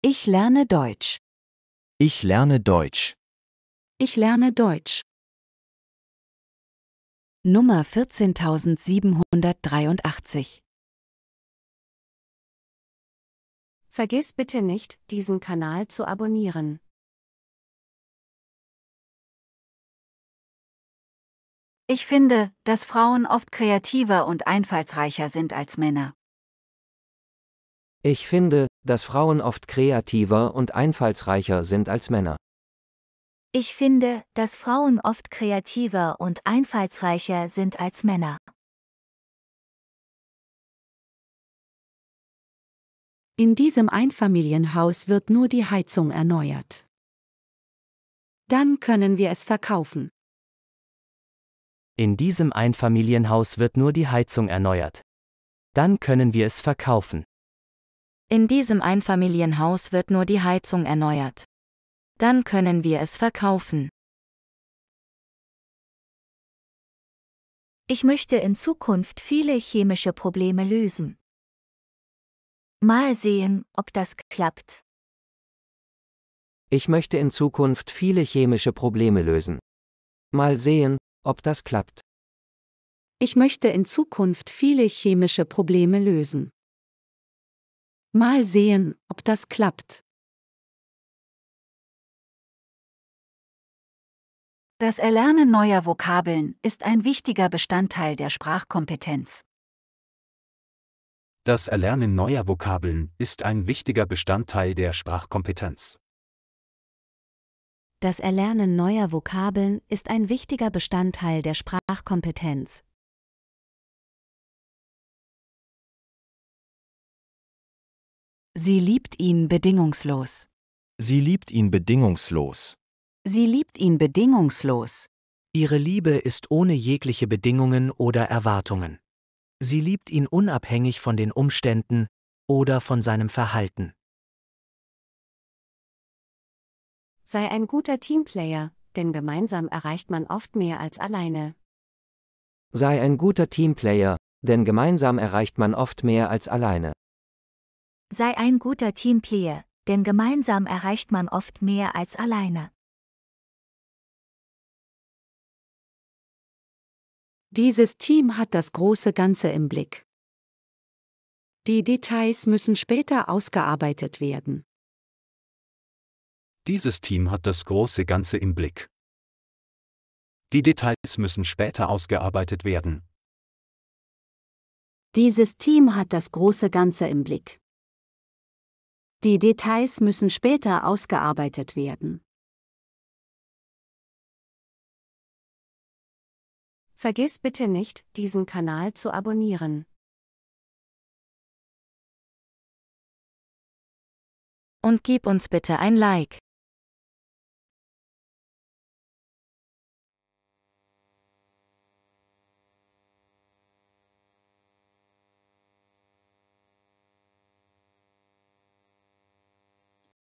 Ich lerne Deutsch. Ich lerne Deutsch. Ich lerne Deutsch. Nummer 14783 Vergiss bitte nicht, diesen Kanal zu abonnieren. Ich finde, dass Frauen oft kreativer und einfallsreicher sind als Männer. Ich finde, dass Frauen oft kreativer und einfallsreicher sind als Männer. Ich finde, dass Frauen oft kreativer und einfallsreicher sind als Männer. In diesem Einfamilienhaus wird nur die Heizung erneuert. Dann können wir es verkaufen. In diesem Einfamilienhaus wird nur die Heizung erneuert. Dann können wir es verkaufen. In diesem Einfamilienhaus wird nur die Heizung erneuert. Dann können wir es verkaufen. Ich möchte in Zukunft viele chemische Probleme lösen. Mal sehen, ob das klappt. Ich möchte in Zukunft viele chemische Probleme lösen. Mal sehen, ob das klappt. Ich möchte in Zukunft viele chemische Probleme lösen. Mal sehen, ob das klappt. Das Erlernen neuer Vokabeln ist ein wichtiger Bestandteil der Sprachkompetenz. Das Erlernen neuer Vokabeln ist ein wichtiger Bestandteil der Sprachkompetenz. Das Erlernen neuer Vokabeln ist ein wichtiger Bestandteil der Sprachkompetenz. Sie liebt ihn bedingungslos. Sie liebt ihn bedingungslos. Sie liebt ihn bedingungslos. Ihre Liebe ist ohne jegliche Bedingungen oder Erwartungen. Sie liebt ihn unabhängig von den Umständen oder von seinem Verhalten. Sei ein guter Teamplayer, denn gemeinsam erreicht man oft mehr als alleine. Sei ein guter Teamplayer, denn gemeinsam erreicht man oft mehr als alleine. Sei ein guter Teamplayer, denn gemeinsam erreicht man oft mehr als alleine. Dieses Team hat das große Ganze im Blick. Die Details müssen später ausgearbeitet werden. Dieses Team hat das große Ganze im Blick. Die Details müssen später ausgearbeitet werden. Dieses Team hat das große Ganze im Blick. Die Details müssen später ausgearbeitet werden. Vergiss bitte nicht, diesen Kanal zu abonnieren. Und gib uns bitte ein Like.